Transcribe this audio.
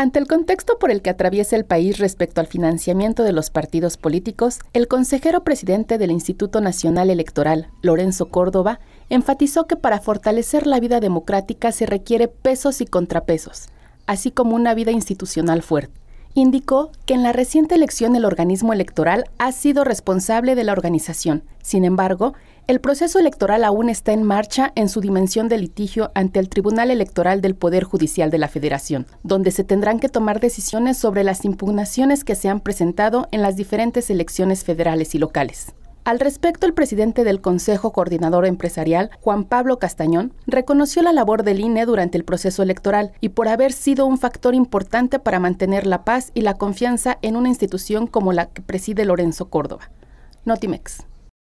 Ante el contexto por el que atraviesa el país respecto al financiamiento de los partidos políticos, el consejero presidente del Instituto Nacional Electoral, Lorenzo Córdoba, enfatizó que para fortalecer la vida democrática se requiere pesos y contrapesos, así como una vida institucional fuerte. Indicó que en la reciente elección el organismo electoral ha sido responsable de la organización. Sin embargo, el proceso electoral aún está en marcha en su dimensión de litigio ante el Tribunal Electoral del Poder Judicial de la Federación, donde se tendrán que tomar decisiones sobre las impugnaciones que se han presentado en las diferentes elecciones federales y locales. Al respecto, el presidente del Consejo Coordinador Empresarial, Juan Pablo Castañón, reconoció la labor del INE durante el proceso electoral y por haber sido un factor importante para mantener la paz y la confianza en una institución como la que preside Lorenzo Córdoba. Notimex.